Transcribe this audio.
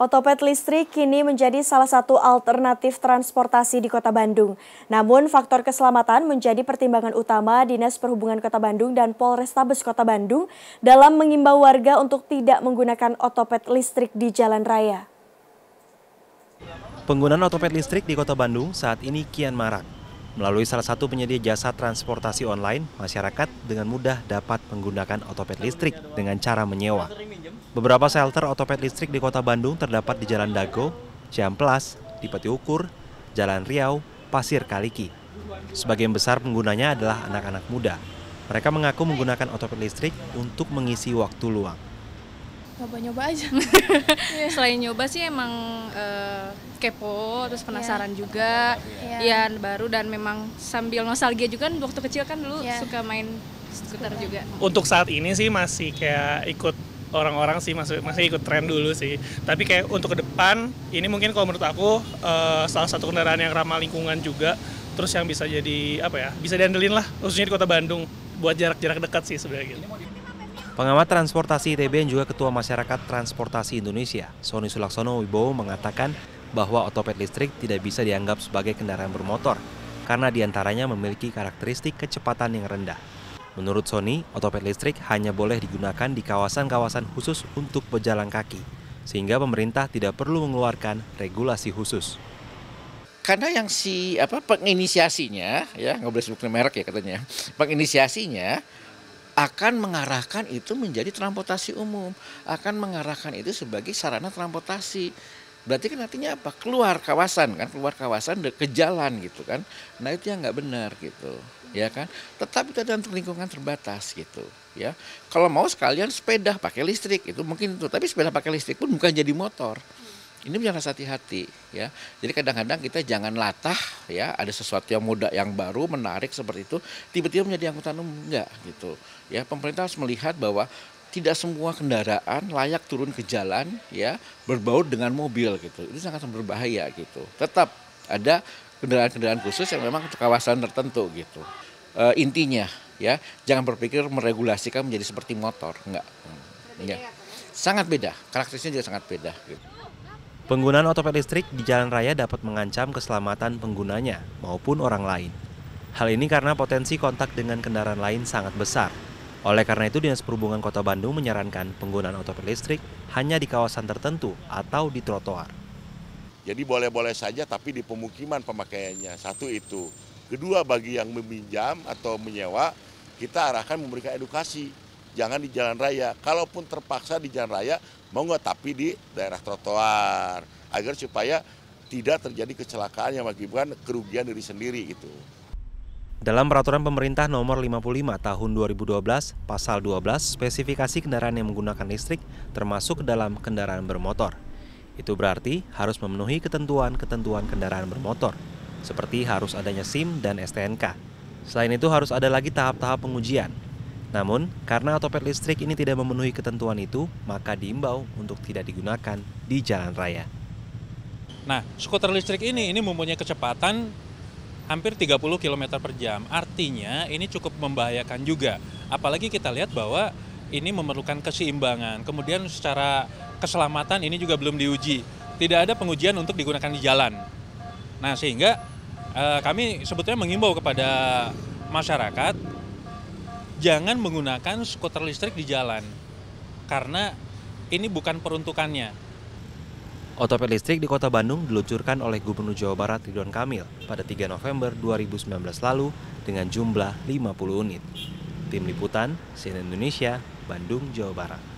Otopet listrik kini menjadi salah satu alternatif transportasi di Kota Bandung. Namun, faktor keselamatan menjadi pertimbangan utama Dinas Perhubungan Kota Bandung dan Polrestabes Kota Bandung dalam mengimbau warga untuk tidak menggunakan otopet listrik di jalan raya. Penggunaan otopet listrik di Kota Bandung saat ini kian marak. Melalui salah satu penyedia jasa transportasi online, masyarakat dengan mudah dapat menggunakan otopet listrik dengan cara menyewa. Beberapa shelter otopet listrik di kota Bandung terdapat di Jalan Dago, Ciamplas, di Peti Ukur, Jalan Riau, Pasir Kaliki. Sebagian besar penggunanya adalah anak-anak muda. Mereka mengaku menggunakan otopet listrik untuk mengisi waktu luang. Nyoba-nyoba aja. Iya. Selain nyoba sih emang uh, kepo, terus penasaran yeah. juga. Yeah. Ya iya, baru dan memang sambil nostalgia juga kan waktu kecil kan dulu yeah. suka main skuter juga. Untuk saat ini sih masih kayak ikut orang-orang sih masih masih ikut tren dulu sih tapi kayak untuk ke depan ini mungkin kalau menurut aku uh, salah satu kendaraan yang ramah lingkungan juga terus yang bisa jadi apa ya bisa diandelin lah khususnya di kota Bandung buat jarak-jarak dekat sih sebenarnya gitu. Pengamat transportasi ITB e yang juga Ketua Masyarakat Transportasi Indonesia, Sony Sulaksono Wibowo mengatakan bahwa otopet listrik tidak bisa dianggap sebagai kendaraan bermotor karena diantaranya memiliki karakteristik kecepatan yang rendah. Menurut Sony, otopet listrik hanya boleh digunakan di kawasan-kawasan khusus untuk pejalan kaki, sehingga pemerintah tidak perlu mengeluarkan regulasi khusus. Karena yang si apa penginisiasinya ya nggak boleh sebut merek ya katanya, penginisiasinya akan mengarahkan itu menjadi transportasi umum, akan mengarahkan itu sebagai sarana transportasi berarti kan artinya apa keluar kawasan kan keluar kawasan ke jalan gitu kan nah itu yang nggak benar gitu ya kan tetap itu ada lingkungan terbatas gitu ya kalau mau sekalian sepeda pakai listrik itu mungkin itu tapi sepeda pakai listrik pun bukan jadi motor ini rasa hati-hati ya. Jadi kadang-kadang kita jangan latah ya, ada sesuatu yang muda yang baru menarik seperti itu tiba-tiba menjadi angkutan umum enggak gitu. Ya, pemerintah harus melihat bahwa tidak semua kendaraan layak turun ke jalan ya berbaur dengan mobil gitu. Itu sangat berbahaya gitu. Tetap ada kendaraan-kendaraan khusus yang memang untuk kawasan tertentu gitu. E, intinya ya jangan berpikir meregulasikan menjadi seperti motor, enggak. Hmm. Ya. Sangat beda, karakternya juga sangat beda gitu. Penggunaan otopet listrik di jalan raya dapat mengancam keselamatan penggunanya maupun orang lain. Hal ini karena potensi kontak dengan kendaraan lain sangat besar oleh karena itu, Dinas Perhubungan Kota Bandung menyarankan penggunaan otopet listrik hanya di kawasan tertentu atau di trotoar. Jadi boleh-boleh saja tapi di pemukiman pemakaiannya, satu itu. Kedua, bagi yang meminjam atau menyewa, kita arahkan memberikan edukasi. Jangan di jalan raya, kalaupun terpaksa di jalan raya, mau nggak tapi di daerah trotoar. Agar supaya tidak terjadi kecelakaan yang mengakibatkan kerugian diri sendiri itu. Dalam peraturan pemerintah nomor 55 tahun 2012 pasal 12 spesifikasi kendaraan yang menggunakan listrik termasuk dalam kendaraan bermotor. Itu berarti harus memenuhi ketentuan-ketentuan kendaraan bermotor seperti harus adanya SIM dan STNK. Selain itu harus ada lagi tahap-tahap pengujian. Namun, karena otopet listrik ini tidak memenuhi ketentuan itu, maka diimbau untuk tidak digunakan di jalan raya. Nah, skuter listrik ini ini mempunyai kecepatan hampir 30 km per jam. Artinya ini cukup membahayakan juga. Apalagi kita lihat bahwa ini memerlukan keseimbangan. Kemudian secara keselamatan ini juga belum diuji. Tidak ada pengujian untuk digunakan di jalan. Nah sehingga eh, kami sebetulnya mengimbau kepada masyarakat jangan menggunakan skuter listrik di jalan. Karena ini bukan peruntukannya Otopet listrik di kota Bandung diluncurkan oleh Gubernur Jawa Barat Ridwan Kamil pada 3 November 2019 lalu dengan jumlah 50 unit. Tim Liputan, CNN Indonesia, Bandung, Jawa Barat.